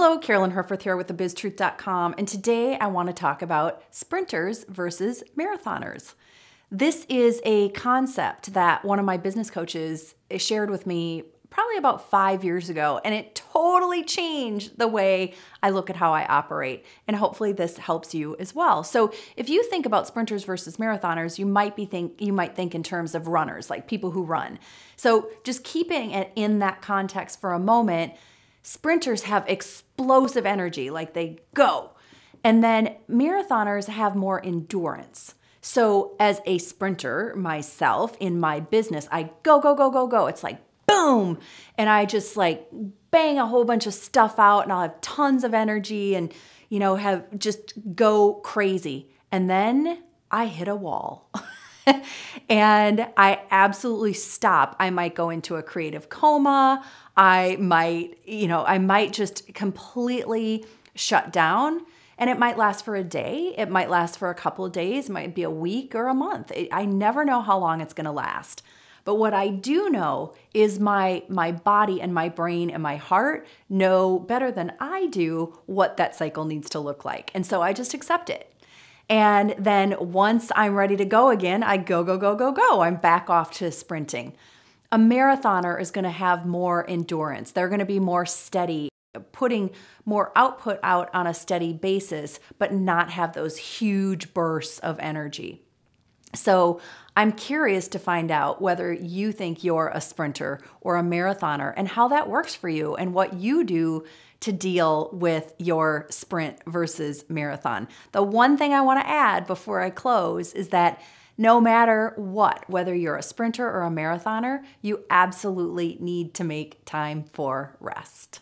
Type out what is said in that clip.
Hello, Carolyn Herforth here with thebiztruth.com, and today I want to talk about sprinters versus marathoners. This is a concept that one of my business coaches shared with me probably about five years ago, and it totally changed the way I look at how I operate. And hopefully, this helps you as well. So, if you think about sprinters versus marathoners, you might be think you might think in terms of runners, like people who run. So, just keeping it in that context for a moment Sprinters have explosive energy, like they go. And then marathoners have more endurance. So, as a sprinter myself in my business, I go, go, go, go, go. It's like boom. And I just like bang a whole bunch of stuff out and I'll have tons of energy and, you know, have just go crazy. And then I hit a wall. and I absolutely stop. I might go into a creative coma. I might, you know, I might just completely shut down. And it might last for a day, it might last for a couple of days, it might be a week or a month. It, I never know how long it's gonna last. But what I do know is my my body and my brain and my heart know better than I do what that cycle needs to look like. And so I just accept it. And then once I'm ready to go again, I go, go, go, go, go. I'm back off to sprinting. A marathoner is going to have more endurance. They're going to be more steady, putting more output out on a steady basis, but not have those huge bursts of energy. So I'm curious to find out whether you think you're a sprinter or a marathoner and how that works for you and what you do to deal with your sprint versus marathon. The one thing I want to add before I close is that no matter what, whether you're a sprinter or a marathoner, you absolutely need to make time for rest.